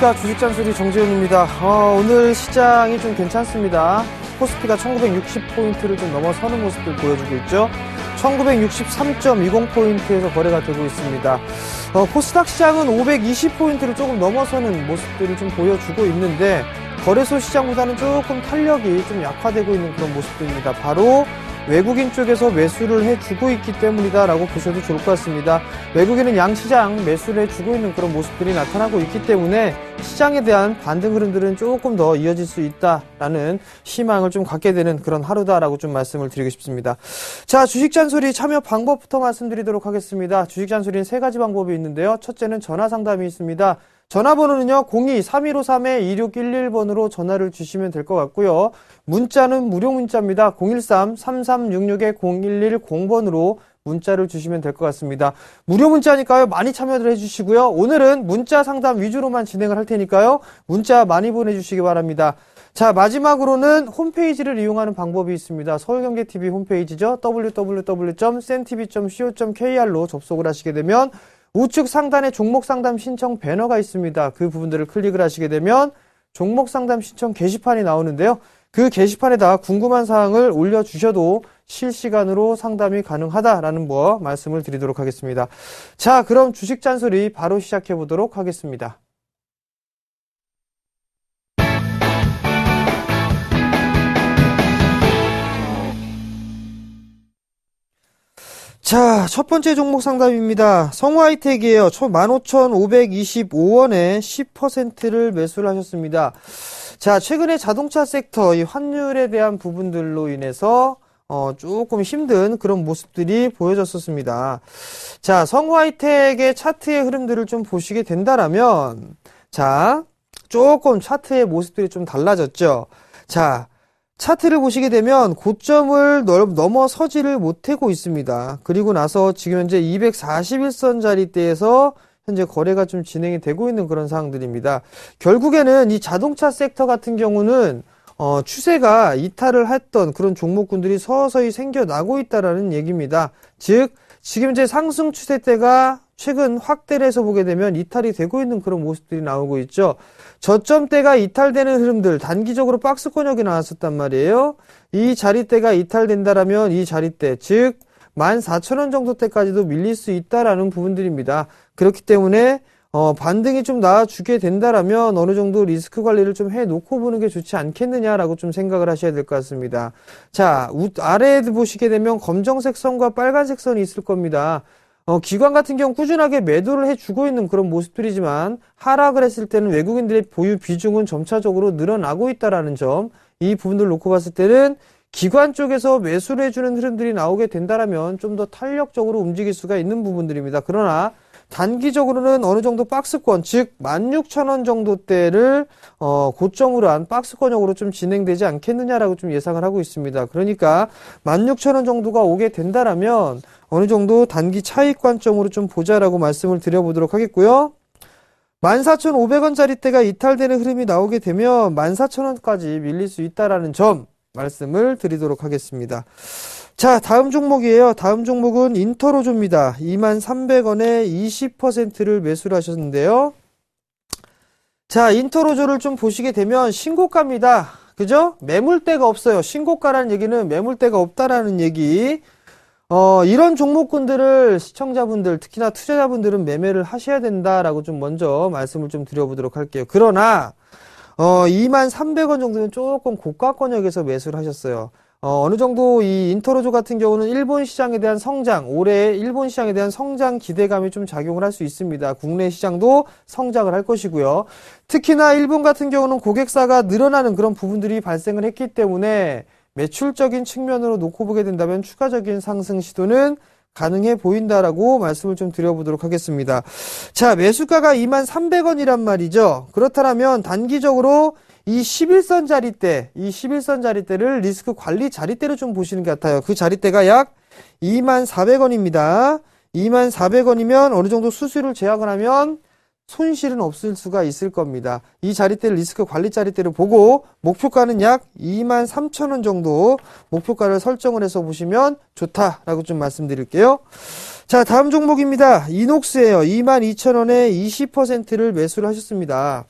안녕하십니까 주식 잔소리 정재현입니다 어, 오늘 시장이 좀 괜찮습니다. 코스피가 1960포인트를 좀 넘어서는 모습을 보여주고 있죠. 1963.20포인트에서 거래가 되고 있습니다. 어, 코스닥 시장은 520포인트를 조금 넘어서는 모습들을 좀 보여주고 있는데 거래소 시장보다는 조금 탄력이 좀 약화되고 있는 그런 모습들입니다. 바로 외국인 쪽에서 매수를 해주고 있기 때문이다라고 보셔도 좋을 것 같습니다. 외국인은 양 시장 매수를 해주고 있는 그런 모습들이 나타나고 있기 때문에 시장에 대한 반등 흐름들은 조금 더 이어질 수 있다라는 희망을 좀 갖게 되는 그런 하루다라고 좀 말씀을 드리고 싶습니다. 자, 주식 잔소리 참여 방법부터 말씀드리도록 하겠습니다. 주식 잔소리는 세 가지 방법이 있는데요. 첫째는 전화 상담이 있습니다. 전화번호는요, 02-3153-2611번으로 전화를 주시면 될 것 같고요. 문자는 무료 문자입니다. 013-3366-0110번으로 문자를 주시면 될 것 같습니다. 무료 문자니까요. 많이 참여를 해주시고요. 오늘은 문자 상담 위주로만 진행을 할 테니까요. 문자 많이 보내주시기 바랍니다. 자, 마지막으로는 홈페이지를 이용하는 방법이 있습니다. 서울경제TV 홈페이지죠. www.centv.co.kr로 접속을 하시게 되면 우측 상단에 종목 상담 신청 배너가 있습니다. 그 부분들을 클릭을 하시게 되면 종목 상담 신청 게시판이 나오는데요. 그 게시판에다 궁금한 사항을 올려주셔도 실시간으로 상담이 가능하다라는 뭐 말씀을 드리도록 하겠습니다. 자, 그럼 주식 잔소리 바로 시작해 보도록 하겠습니다. 자, 첫 번째 종목 상담입니다. 성화이텍이에요. 15,525원에 10%를 매수를 하셨습니다. 자, 최근에 자동차 섹터 이 환율에 대한 부분들로 인해서 어, 조금 힘든 그런 모습들이 보여졌었습니다. 자, 성화이텍의 차트의 흐름들을 좀 보시게 된다라면 자, 조금 차트의 모습들이 좀 달라졌죠. 자, 차트를 보시게 되면 고점을 넘어서지를 못하고 있습니다. 그리고 나서 지금 현재 241선 자리대에서 현재 거래가 좀 진행이 되고 있는 그런 상황들입니다. 결국에는 이 자동차 섹터 같은 경우는 어, 추세가 이탈을 했던 그런 종목군들이 서서히 생겨나고 있다라는 얘기입니다. 즉 지금 제 상승 추세대가 최근 확대해서 를 보게 되면 이탈이 되고 있는 그런 모습들이 나오고 있죠. 저점대가 이탈되는 흐름들 단기적으로 박스권역이 나왔었단 말이에요. 이 자리대가 이탈된다라면 이 자리대 즉 14,000원 정도 때까지도 밀릴 수 있다라는 부분들입니다. 그렇기 때문에 어, 반등이 좀 나아주게 된다라면 어느 정도 리스크 관리를 좀 해놓고 보는 게 좋지 않겠느냐라고 좀 생각을 하셔야 될 것 같습니다. 자, 아래에 보시게 되면 검정색 선과 빨간색 선이 있을 겁니다. 어, 기관 같은 경우 꾸준하게 매도를 해주고 있는 그런 모습들이지만 하락을 했을 때는 외국인들의 보유 비중은 점차적으로 늘어나고 있다라는 점, 이 부분들 놓고 봤을 때는 기관 쪽에서 매수를 해주는 흐름들이 나오게 된다라면 좀 더 탄력적으로 움직일 수가 있는 부분들입니다. 그러나 단기적으로는 어느 정도 박스권, 즉 16,000원 정도대를 어, 고점으로 한 박스권역으로 좀 진행되지 않겠느냐라고 좀 예상을 하고 있습니다. 그러니까 16,000원 정도가 오게 된다라면 어느 정도 단기 차익 관점으로 좀 보자라고 말씀을 드려보도록 하겠고요. 14,500원짜리 때가 이탈되는 흐름이 나오게 되면 14,000원까지 밀릴 수 있다라는 점 말씀을 드리도록 하겠습니다. 자, 다음 종목이에요. 다음 종목은 인터로조입니다. 2 3 0 0원에 20%를 매수를 하셨는데요. 자, 인터로조를 좀 보시게 되면 신고가입니다. 그죠? 매물대가 없어요. 신고가라는 얘기는 매물대가 없다라는 얘기. 어, 이런 종목군들을 시청자분들, 특히나 투자자분들은 매매를 하셔야 된다라고 좀 먼저 말씀을 좀 드려보도록 할게요. 그러나, 어, 2300원 정도는 조금 고가 권역에서 매수를 하셨어요. 어, 어느 정도 이 인터로조 같은 경우는 일본 시장에 대한 성장, 올해 일본 시장에 대한 성장 기대감이 좀 작용을 할 수 있습니다. 국내 시장도 성장을 할 것이고요. 특히나 일본 같은 경우는 고객사가 늘어나는 그런 부분들이 발생을 했기 때문에 매출적인 측면으로 놓고 보게 된다면 추가적인 상승 시도는 가능해 보인다라고 말씀을 좀 드려보도록 하겠습니다. 자, 매수가가 2만 300원이란 말이죠. 그렇다면 단기적으로 이 11선 자리대, 이 11선 자리대를 리스크 관리 자리대로 좀 보시는 것 같아요. 그 자리대가 약 2만 400원입니다. 2만 400원이면 어느 정도 수수료를 제약을 하면 손실은 없을 수가 있을 겁니다. 이 자리대를 리스크 관리 자리대를 보고 목표가는 약 23,000원 정도 목표가를 설정을 해서 보시면 좋다라고 좀 말씀드릴게요. 자, 다음 종목입니다. 이녹스예요. 22,000원에 20%를 매수를 하셨습니다.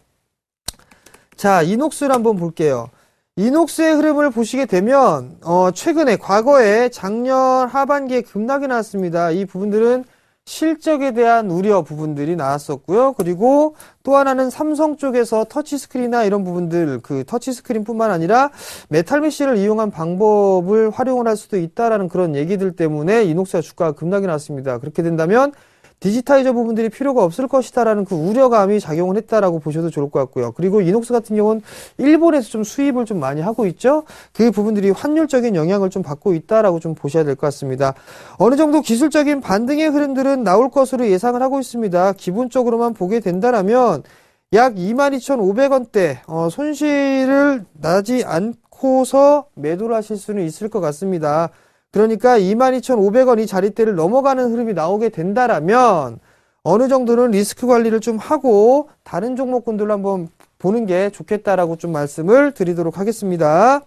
자, 이녹스를 한번 볼게요. 이녹스의 흐름을 보시게 되면 어, 최근에 과거에 작년 하반기에 급락이 나왔습니다. 이 부분들은 실적에 대한 우려 부분들이 나왔었고요. 그리고 또 하나는 삼성 쪽에서 터치스크린이나 이런 부분들 그 터치스크린뿐만 아니라 메탈 메쉬를 이용한 방법을 활용을 할 수도 있다라는 그런 얘기들 때문에 이녹스의 주가가 급락이 났습니다. 그렇게 된다면 디지타이저 부분들이 필요가 없을 것이다라는 그 우려감이 작용을 했다라고 보셔도 좋을 것 같고요. 그리고 이녹스 같은 경우는 일본에서 좀 수입을 좀 많이 하고 있죠. 그 부분들이 환율적인 영향을 좀 받고 있다라고 좀 보셔야 될 것 같습니다. 어느 정도 기술적인 반등의 흐름들은 나올 것으로 예상을 하고 있습니다. 기본적으로만 보게 된다라면 약 22,500원대 어, 손실을 나지 않고서 매도를 하실 수는 있을 것 같습니다. 그러니까 22,500원 이 자리대를 넘어가는 흐름이 나오게 된다라면 어느 정도는 리스크 관리를 좀 하고 다른 종목군들로 한번 보는 게 좋겠다라고 좀 말씀을 드리도록 하겠습니다.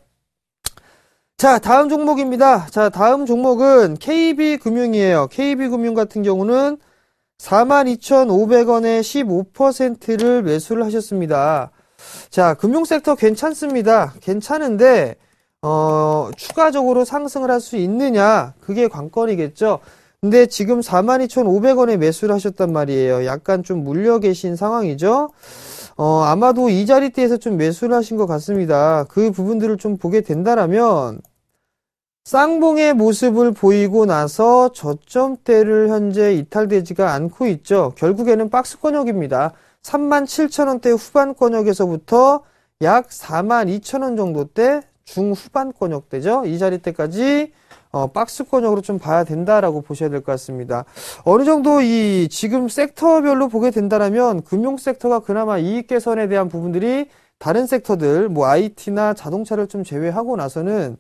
자, 다음 종목입니다. 자, 다음 종목은 KB금융이에요. KB금융 같은 경우는 42,500원에 15%를 매수를 하셨습니다. 자, 금융 섹터 괜찮습니다. 괜찮은데 어, 추가적으로 상승을 할 수 있느냐 그게 관건이겠죠. 근데 지금 42,500원에 매수를 하셨단 말이에요. 약간 좀 물려 계신 상황이죠. 어, 아마도 이 자리대에서 좀 매수를 하신 것 같습니다. 그 부분들을 좀 보게 된다라면 쌍봉의 모습을 보이고 나서 저점대를 현재 이탈되지가 않고 있죠. 결국에는 박스권역입니다. 37,000원대 후반권역에서부터 약 42,000원 정도때 중후반권 역대죠. 이 자리 때까지 어, 박스권 역으로 좀 봐야 된다라고 보셔야 될 것 같습니다. 어느 정도 이 지금 섹터별로 보게 된다라면 금융 섹터가 그나마 이익 개선에 대한 부분들이 다른 섹터들 뭐 IT나 자동차를 좀 제외하고 나서는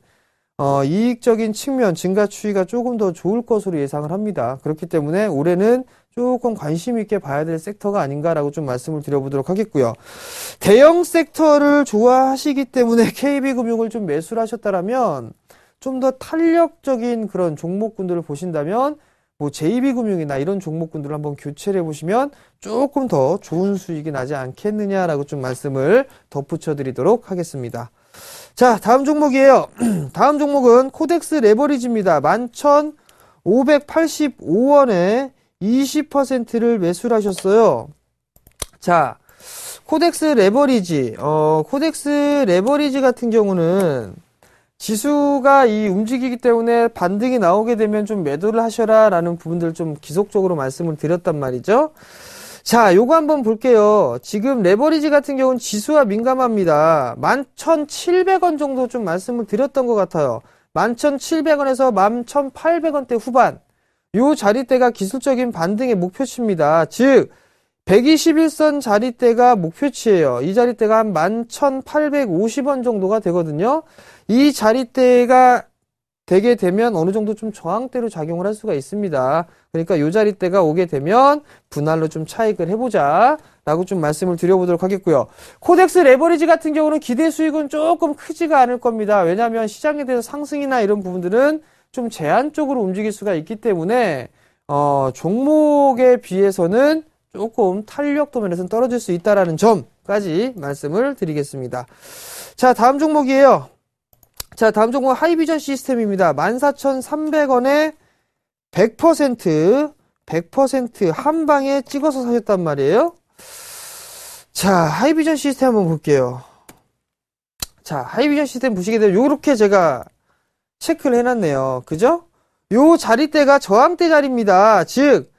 어, 이익적인 측면 증가 추이가 조금 더 좋을 것으로 예상을 합니다. 그렇기 때문에 올해는 조금 관심 있게 봐야 될 섹터가 아닌가라고 좀 말씀을 드려보도록 하겠고요. 대형 섹터를 좋아하시기 때문에 KB금융을 좀 매수를 하셨다라면 좀 더 탄력적인 그런 종목군들을 보신다면 뭐 JB금융이나 이런 종목군들을 한번 교체를 해보시면 조금 더 좋은 수익이 나지 않겠느냐라고 좀 말씀을 덧붙여 드리도록 하겠습니다. 자, 다음 종목이에요. 다음 종목은 코덱스 레버리지입니다. 11,585원에 20%를 매수를 하셨어요. 자, 코덱스 레버리지. 어, 코덱스 레버리지 같은 경우는 지수가 이 움직이기 때문에 반등이 나오게 되면 좀 매도를 하셔라 라는 부분들 좀 지속적으로 말씀을 드렸단 말이죠. 자, 요거 한번 볼게요. 지금 레버리지 같은 경우는 지수와 민감합니다. 11,700원 정도 좀 말씀을 드렸던 것 같아요. 11,700원에서 11,800원대 후반. 요 자리대가 기술적인 반등의 목표치입니다. 즉 121선 자리대가 목표치예요. 이 자리대가 한 11,850원 정도가 되거든요. 이 자리대가 되게 되면 어느 정도 좀 저항대로 작용을 할 수가 있습니다. 그러니까 요 자리대가 오게 되면 분할로 좀 차익을 해보자 라고 좀 말씀을 드려보도록 하겠고요. 코덱스 레버리지 같은 경우는 기대 수익은 조금 크지가 않을 겁니다. 왜냐하면 시장에 대해서 상승이나 이런 부분들은 좀 제한적으로 움직일 수가 있기 때문에 어, 종목에 비해서는 조금 탄력도 면에서는 떨어질 수 있다라는 점까지 말씀을 드리겠습니다. 자, 다음 종목이에요. 자, 다음 종목은 하이비전 시스템입니다. 14,300원에 100% 100% 한방에 찍어서 사셨단 말이에요. 자, 하이비전 시스템 한번 볼게요. 자, 하이비전 시스템 보시게 되면 이렇게 제가 체크를 해놨네요. 그죠? 요 자리대가 저항대 자리입니다. 즉,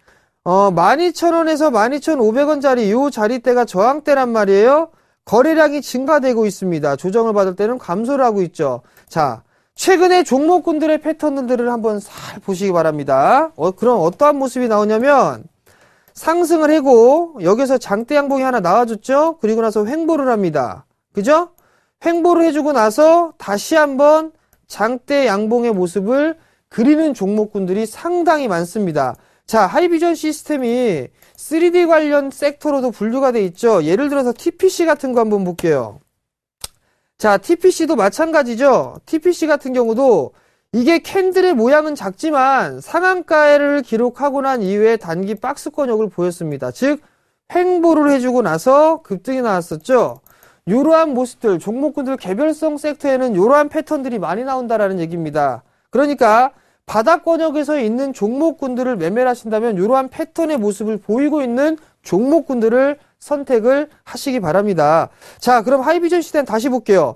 어, 12,000원에서 12,500원 자리 요 자리대가 저항대란 말이에요. 거래량이 증가되고 있습니다. 조정을 받을 때는 감소를 하고 있죠. 자, 최근에 종목군들의 패턴들을 한번 잘 보시기 바랍니다. 어, 그럼 어떠한 모습이 나오냐면 상승을 해고 여기서 장대 양봉이 하나 나와줬죠. 그리고 나서 횡보를 합니다. 그죠? 횡보를 해주고 나서 다시 한번 장대 양봉의 모습을 그리는 종목군들이 상당히 많습니다. 자, 하이비전 시스템이 3D 관련 섹터로도 분류가 돼 있죠. 예를 들어서 TPC 같은 거 한번 볼게요. 자, TPC도 마찬가지죠. TPC 같은 경우도 이게 캔들의 모양은 작지만 상한가를 기록하고 난 이후에 단기 박스권역을 보였습니다. 즉 횡보를 해주고 나서 급등이 나왔었죠. 이러한 모습들, 종목군들 개별성 섹터에는 이러한 패턴들이 많이 나온다라는 얘기입니다. 그러니까 바닥 권역에서 있는 종목군들을 매매를 하신다면 이러한 패턴의 모습을 보이고 있는 종목군들을 선택을 하시기 바랍니다. 자, 그럼 하이비전 시대는 다시 볼게요.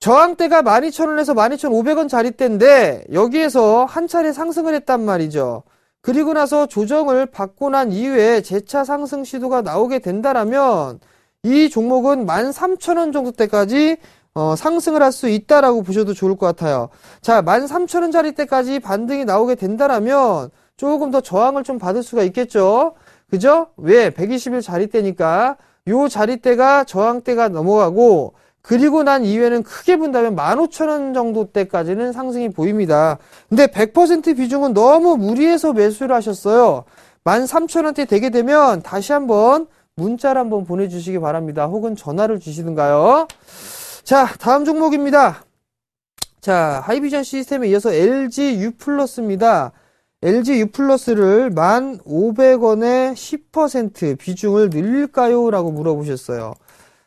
저항대가 12,000원에서 12,500원 자리대인데 여기에서 한 차례 상승을 했단 말이죠. 그리고 나서 조정을 받고 난 이후에 재차 상승 시도가 나오게 된다라면 이 종목은 13,000원 정도 때까지 어, 상승을 할 수 있다라고 보셔도 좋을 것 같아요. 자, 13,000원짜리 때까지 반등이 나오게 된다라면 조금 더 저항을 좀 받을 수가 있겠죠. 그죠? 왜? 120일 자리 때니까 요 자리 때가 저항때가 넘어가고 그리고 난이후는 크게 본다면 15,000원 정도 때까지는 상승이 보입니다. 근데 100% 비중은 너무 무리해서 매수를 하셨어요. 13,000원대 되게 되면 다시 한번 문자를 한번 보내주시기 바랍니다. 혹은 전화를 주시든가요. 자, 다음 종목입니다. 자, 하이비전 시스템에 이어서 LG U 플러스입니다. LG U 플러스를 1,500원에 10% 비중을 늘릴까요? 라고 물어보셨어요.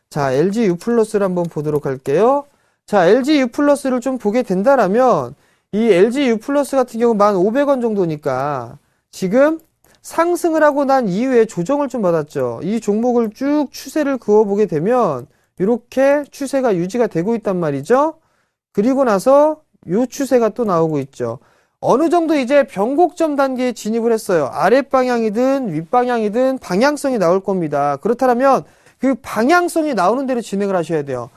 자, LG U 플러스를 한번 보도록 할게요. 자, LG U 플러스를 좀 보게 된다라면 이 LG U 플러스 같은 경우 1,500원 정도니까 지금 상승을 하고 난 이후에 조정을 좀 받았죠. 이 종목을 쭉 추세를 그어보게 되면 이렇게 추세가 유지가 되고 있단 말이죠. 그리고 나서 요 추세가 또 나오고 있죠. 어느 정도 이제 변곡점 단계에 진입을 했어요. 아랫방향이든 윗방향이든 방향성이 나올 겁니다. 그렇다면 그 방향성이 나오는 대로 진행을 하셔야 돼요.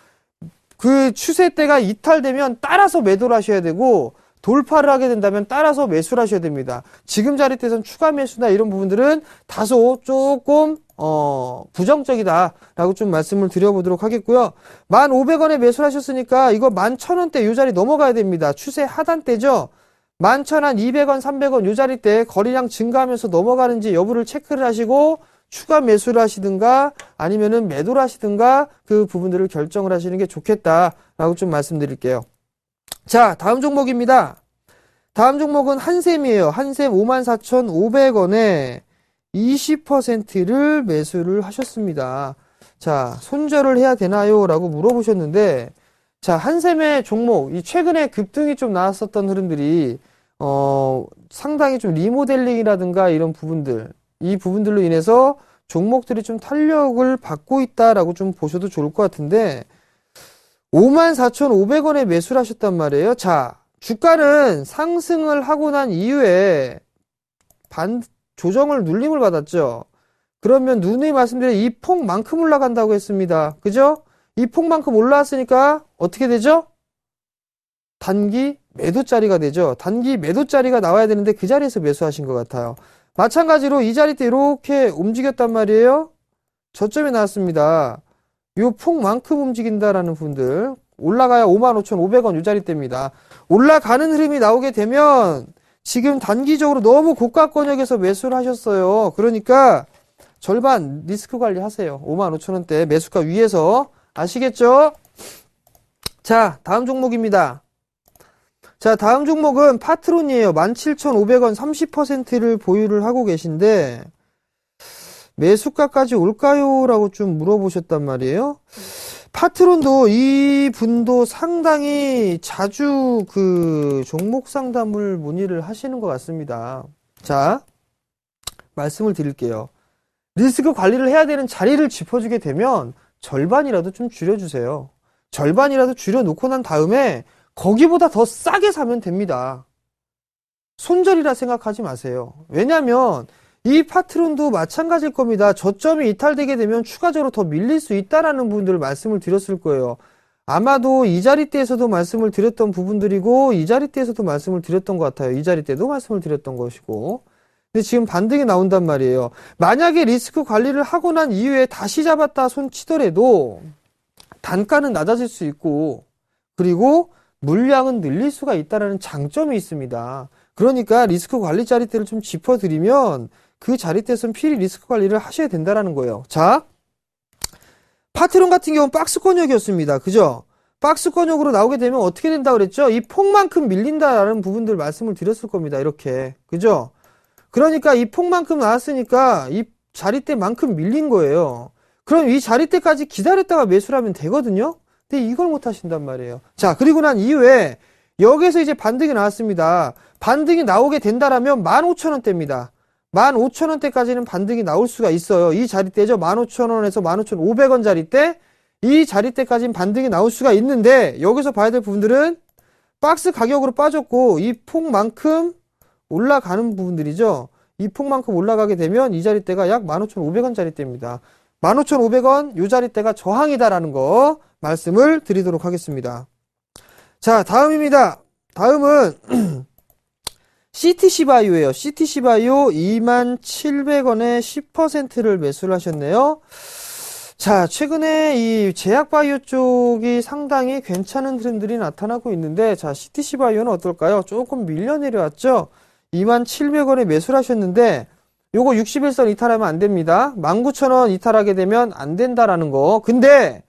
그 추세 때가 이탈되면 따라서 매도를 하셔야 되고 돌파를 하게 된다면 따라서 매수를 하셔야 됩니다. 지금 자리 때선 추가 매수나 이런 부분들은 다소 조금 어, 부정적이다라고 좀 말씀을 드려보도록 하겠고요. 1,500원에 매수를 하셨으니까 이거 11,000원대 이 자리 넘어가야 됩니다. 추세 하단대죠. 11,000원, 200원, 300원 이 자리 때 거래량 증가하면서 넘어가는지 여부를 체크를 하시고 추가 매수를 하시든가 아니면은 매도를 하시든가 그 부분들을 결정을 하시는 게 좋겠다라고 좀 말씀드릴게요. 자, 다음 종목입니다. 다음 종목은 한샘이에요. 한샘 54,500원에 20%를 매수를 하셨습니다. 자, 손절을 해야 되나요? 라고 물어보셨는데, 자, 한샘의 종목, 이 최근에 급등이 좀 나왔었던 흐름들이, 어, 상당히 좀 리모델링이라든가 이런 부분들, 이 부분들로 인해서 종목들이 좀 탄력을 받고 있다라고 좀 보셔도 좋을 것 같은데, 54,500원에 매수를 하셨단 말이에요. 자, 주가는 상승을 하고 난 이후에 반 조정을 눌림을 받았죠. 그러면 누누이 말씀드린 이 폭만큼 올라간다고 했습니다. 그죠? 이 폭만큼 올라왔으니까 어떻게 되죠? 단기 매도자리가 되죠. 단기 매도자리가 나와야 되는데 그 자리에서 매수하신 것 같아요. 마찬가지로 이 자리 때 이렇게 움직였단 말이에요. 저점이 나왔습니다. 요 폭만큼 움직인다라는 분들 올라가야 55,500원 요 자리대입니다. 올라가는 흐름이 나오게 되면 지금 단기적으로 너무 고가 권역에서 매수를 하셨어요. 그러니까 절반 리스크 관리하세요. 55,000원대 매수가 위에서 아시겠죠? 자 다음 종목입니다. 자 다음 종목은 파트론이에요. 17,500원 30%를 보유를 하고 계신데 매수가까지 올까요? 라고 좀 물어보셨단 말이에요. 파트론도 이 분도 상당히 자주 그 종목 상담을 문의를 하시는 것 같습니다. 자, 말씀을 드릴게요. 리스크 관리를 해야 되는 자리를 짚어주게 되면 절반이라도 좀 줄여주세요. 절반이라도 줄여놓고 난 다음에 거기보다 더 싸게 사면 됩니다. 손절이라 생각하지 마세요. 왜냐면 하이 파트론도 마찬가지일 겁니다. 저점이 이탈되게 되면 추가적으로 더 밀릴 수 있다라는 분들을 말씀을 드렸을 거예요. 아마도 이 자리 때에서도 말씀을 드렸던 부분들이고 이 자리 때에서도 말씀을 드렸던 것 같아요. 이 자리 때도 말씀을 드렸던 것이고. 근데 지금 반등이 나온단 말이에요. 만약에 리스크 관리를 하고 난 이후에 다시 잡았다 손 치더라도 단가는 낮아질 수 있고 그리고 물량은 늘릴 수가 있다라는 장점이 있습니다. 그러니까 리스크 관리 자리 때를 좀 짚어드리면 그 자리 때선 필히 리스크 관리를 하셔야 된다라는 거예요. 자, 파트론 같은 경우는 박스권역이었습니다. 그죠? 박스권역으로 나오게 되면 어떻게 된다 고 그랬죠? 이 폭만큼 밀린다라는 부분들 말씀을 드렸을 겁니다. 이렇게. 그죠? 그러니까 이 폭만큼 나왔으니까 이 자리 때만큼 밀린 거예요. 그럼 이 자리 때까지 기다렸다가 매수하면 를 되거든요? 근데 이걸 못 하신단 말이에요. 자, 그리고 난 이후에 여기에서 이제 반등이 나왔습니다. 반등이 나오게 된다라면 15,000원대입니다. 15,000원대까지는 반등이 나올 수가 있어요. 이 자리대죠. 15,000원에서 15,500원 자리대. 이 자리대까지는 반등이 나올 수가 있는데 여기서 봐야 될 부분들은 박스 가격으로 빠졌고 이 폭만큼 올라가는 부분들이죠. 이 폭만큼 올라가게 되면 이 자리대가 약 15,500원 자리대입니다. 15,500원 이 자리대가 저항이다라는 거 말씀을 드리도록 하겠습니다. 자, 다음입니다. 다음은 CTC 바이오예요. CTC 바이오 27,000원에 10%를 매수를 하셨네요. 자, 최근에 이 제약 바이오 쪽이 상당히 괜찮은 트렌들이 나타나고 있는데 자, CTC 바이오는 어떨까요? 조금 밀려 내려왔죠. 27,000원에 매수를 하셨는데 요거 61선 이탈하면 안 됩니다. 19,000원 이탈하게 되면 안 된다라는 거. 근데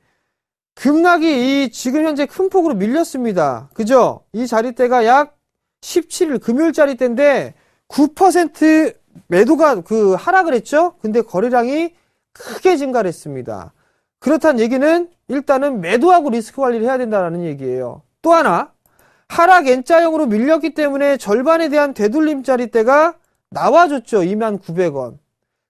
급락이 이 지금 현재 큰 폭으로 밀렸습니다. 그죠? 이 자리대가 약 17일 금요일짜리 때인데 9% 매도가 그 하락을 했죠. 근데 거래량이 크게 증가를 했습니다. 그렇다는 얘기는 일단은 매도하고 리스크 관리를 해야 된다는 얘기예요. 또 하나 하락 N자형으로 밀렸기 때문에 절반에 대한 되돌림 자리때가 나와줬죠. 2만 900원.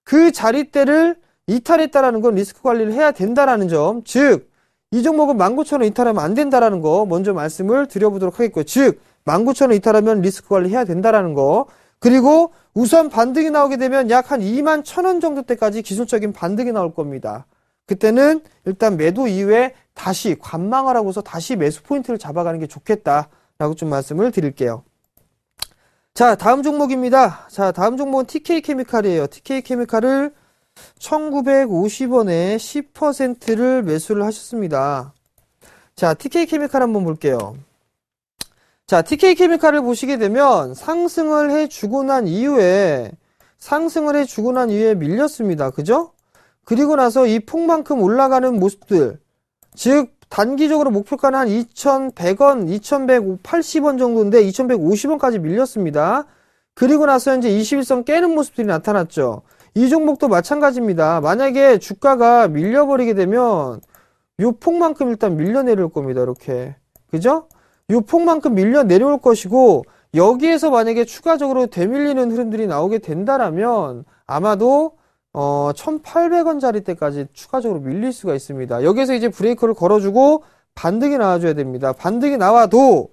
그 자리대를 이탈했다라는 건 리스크 관리를 해야 된다라는 점. 즉, 이 종목은 19,000원 이탈하면 안 된다라는 거 먼저 말씀을 드려보도록 하겠고요. 즉, 19,000원 이탈하면 리스크 관리해야 된다라는 거. 그리고 우선 반등이 나오게 되면 약 한 2만 1,000원 정도 때까지 기술적인 반등이 나올 겁니다. 그때는 일단 매도 이후에 다시 관망하라고서 해 다시 매수 포인트를 잡아가는 게 좋겠다라고 좀 말씀을 드릴게요. 자, 다음 종목입니다. 자, 다음 종목은 TK 케미칼이에요. TK 케미칼을 1950원에 10%를 매수를 하셨습니다. 자, TK 케미칼 한번 볼게요. 자, TK 케미칼을 보시게 되면 상승을 해주고 난 이후에 상승을 해주고 난 이후에 밀렸습니다. 그죠? 그리고 나서 이 폭만큼 올라가는 모습들 즉 단기적으로 목표가는 한 2100원, 2180원 정도인데 2150원까지 밀렸습니다. 그리고 나서 이제 21선 깨는 모습들이 나타났죠. 이 종목도 마찬가지입니다. 만약에 주가가 밀려버리게 되면 요 폭만큼 일단 밀려내릴 겁니다. 이렇게. 그죠? 유폭만큼 밀려 내려올 것이고 여기에서 만약에 추가적으로 되밀리는 흐름들이 나오게 된다라면 아마도 어 1800원짜리 때까지 추가적으로 밀릴 수가 있습니다. 여기에서 이제 브레이크를 걸어주고 반등이 나와줘야 됩니다. 반등이 나와도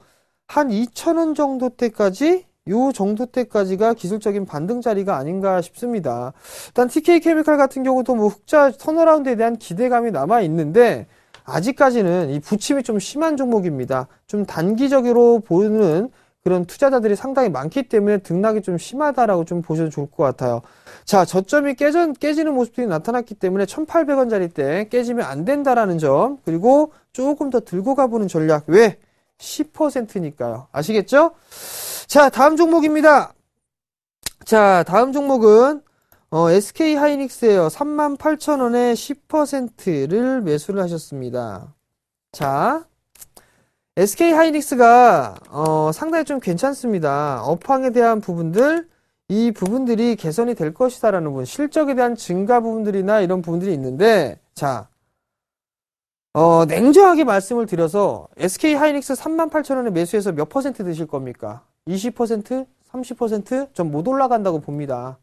한 2000원 정도 때까지 요 정도 때까지가 기술적인 반등 자리가 아닌가 싶습니다. 일단 TK 케미칼 같은 경우도 뭐 흑자 터어라운드에 대한 기대감이 남아 있는데 아직까지는 이 부침이 좀 심한 종목입니다. 좀 단기적으로 보는 그런 투자자들이 상당히 많기 때문에 등락이 좀 심하다라고 좀 보셔도 좋을 것 같아요. 자, 저점이 깨져, 깨지는 모습들이 나타났기 때문에 1800원짜리 때 깨지면 안 된다라는 점, 그리고 조금 더 들고 가보는 전략. 왜? 10%니까요. 아시겠죠? 자, 다음 종목입니다. 자, 다음 종목은 어, SK 하이닉스에요. 38,000원에 10%를 매수를 하셨습니다. 자, SK 하이닉스가 어, 상당히 좀 괜찮습니다. 업황에 대한 부분들 이 부분들이 개선이 될 것이다라는 부분, 실적에 대한 증가 부분들이나 이런 부분들이 있는데 자, 어, 냉정하게 말씀을 드려서 SK 하이닉스 38,000원에 매수해서 몇 퍼센트 드실 겁니까? 20%? 30%? 전 못 올라간다고 봅니다.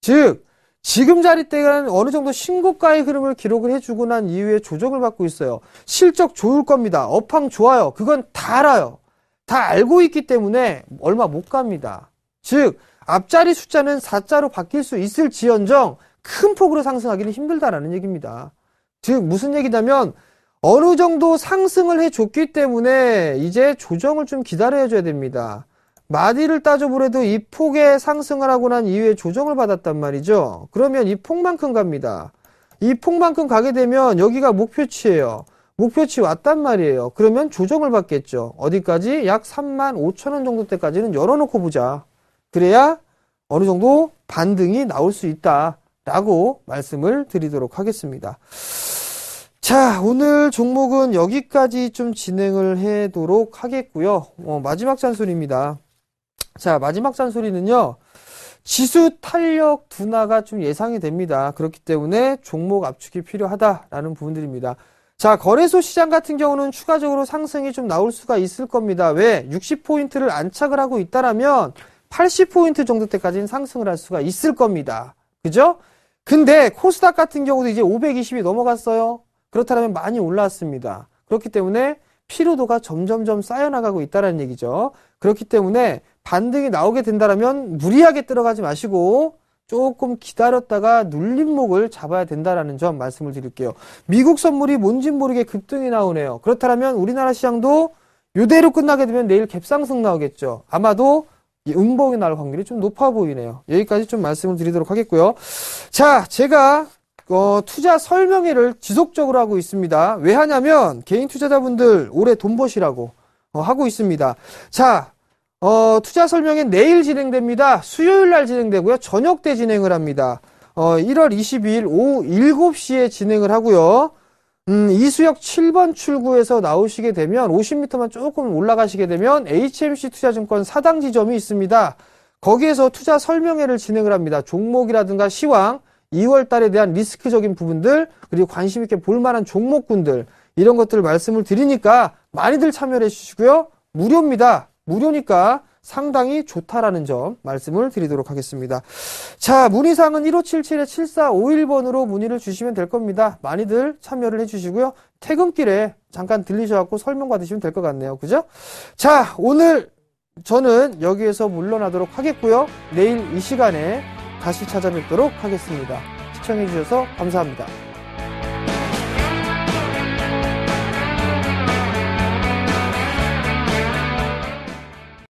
즉 지금 자리대는 어느 정도 신고가의 흐름을 기록을 해주고 난 이후에 조정을 받고 있어요. 실적 좋을 겁니다. 업황 좋아요. 그건 다 알아요. 다 알고 있기 때문에 얼마 못 갑니다. 즉 앞자리 숫자는 4자로 바뀔 수 있을지언정 큰 폭으로 상승하기는 힘들다라는 얘기입니다. 즉 무슨 얘기냐면 어느 정도 상승을 해줬기 때문에 이제 조정을 좀 기다려줘야 됩니다. 마디를 따져보래도 이 폭에 상승을 하고 난 이후에 조정을 받았단 말이죠. 그러면 이 폭만큼 갑니다. 이 폭만큼 가게 되면 여기가 목표치예요. 목표치 왔단 말이에요. 그러면 조정을 받겠죠. 어디까지? 약 3만 5천 원 정도 때까지는 열어놓고 보자. 그래야 어느 정도 반등이 나올 수 있다라고 말씀을 드리도록 하겠습니다. 자, 오늘 종목은 여기까지 좀 진행을 해도록 하겠고요. 어, 마지막 잔소리입니다. 자, 마지막 잔소리는요. 지수 탄력 둔화가 좀 예상이 됩니다. 그렇기 때문에 종목 압축이 필요하다라는 부분들입니다. 자, 거래소 시장 같은 경우는 추가적으로 상승이 좀 나올 수가 있을 겁니다. 왜? 60포인트를 안착을 하고 있다라면 80포인트 정도 때까지는 상승을 할 수가 있을 겁니다. 그죠? 근데 코스닥 같은 경우도 이제 520이 넘어갔어요. 그렇다면 많이 올라왔습니다. 그렇기 때문에 피로도가 점점점 쌓여나가고 있다는 얘기죠. 그렇기 때문에 반등이 나오게 된다면 무리하게 들어가지 마시고 조금 기다렸다가 눌림목을 잡아야 된다라는 점 말씀을 드릴게요. 미국 선물이 뭔진 모르게 급등이 나오네요. 그렇다면 우리나라 시장도 이대로 끝나게 되면 내일 갭상승 나오겠죠. 아마도 음봉이 날 확률이 좀 높아 보이네요. 여기까지 좀 말씀을 드리도록 하겠고요. 자, 제가 어, 투자 설명회를 지속적으로 하고 있습니다. 왜 하냐면 개인 투자자분들 올해 돈 버시라고 어, 하고 있습니다. 자, 어, 투자 설명회 내일 진행됩니다. 수요일 날 진행되고요. 저녁 때 진행을 합니다. 어, 1월 22일 오후 7시에 진행을 하고요. 음, 이수역 7번 출구에서 나오시게 되면 50m만 조금 올라가시게 되면 HMC 투자증권 사당 지점이 있습니다. 거기에서 투자 설명회를 진행을 합니다. 종목이라든가 시황, 2월 달에 대한 리스크적인 부분들, 그리고 관심 있게 볼 만한 종목군들 이런 것들을 말씀을 드리니까 많이들 참여해 주시고요. 무료입니다. 무료니까 상당히 좋다라는 점 말씀을 드리도록 하겠습니다. 자, 문의사항은 1577-7451번으로 문의를 주시면 될 겁니다. 많이들 참여를 해주시고요. 퇴근길에 잠깐 들리셔갖고 설명 받으시면 될 것 같네요. 그죠? 자, 오늘 저는 여기에서 물러나도록 하겠고요. 내일 이 시간에 다시 찾아뵙도록 하겠습니다. 시청해주셔서 감사합니다.